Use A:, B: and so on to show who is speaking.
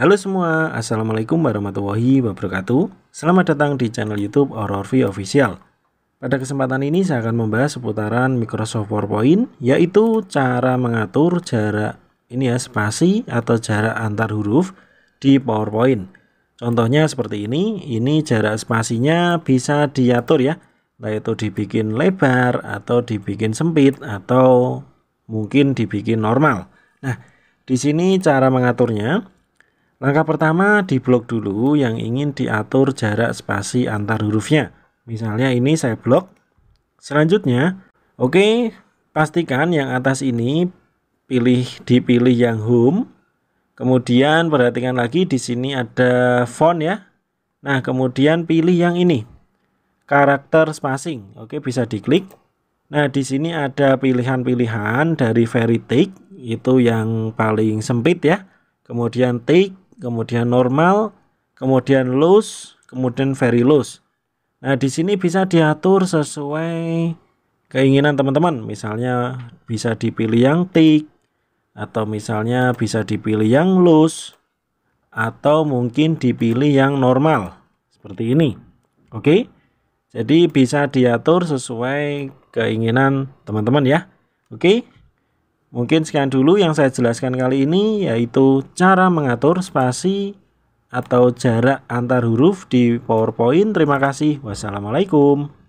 A: Halo semua, Assalamualaikum warahmatullahi wabarakatuh Selamat datang di channel youtube Horror V Official Pada kesempatan ini saya akan membahas seputaran Microsoft PowerPoint Yaitu cara mengatur jarak ini ya spasi atau jarak antar huruf di PowerPoint Contohnya seperti ini, ini jarak spasinya bisa diatur ya yaitu itu dibikin lebar atau dibikin sempit atau mungkin dibikin normal Nah, di sini cara mengaturnya Langkah pertama di blok dulu yang ingin diatur jarak spasi antar hurufnya. Misalnya ini saya blok. Selanjutnya, oke, okay, pastikan yang atas ini pilih dipilih yang home. Kemudian perhatikan lagi di sini ada font ya. Nah, kemudian pilih yang ini. Karakter spacing. Oke, okay, bisa diklik. Nah, di sini ada pilihan-pilihan dari veritik itu yang paling sempit ya. Kemudian take kemudian normal, kemudian loose, kemudian very loose. Nah, di sini bisa diatur sesuai keinginan teman-teman. Misalnya bisa dipilih yang thick atau misalnya bisa dipilih yang loose atau mungkin dipilih yang normal seperti ini. Oke. Jadi bisa diatur sesuai keinginan teman-teman ya. Oke. Mungkin sekian dulu yang saya jelaskan kali ini yaitu cara mengatur spasi atau jarak antar huruf di PowerPoint. Terima kasih. Wassalamualaikum.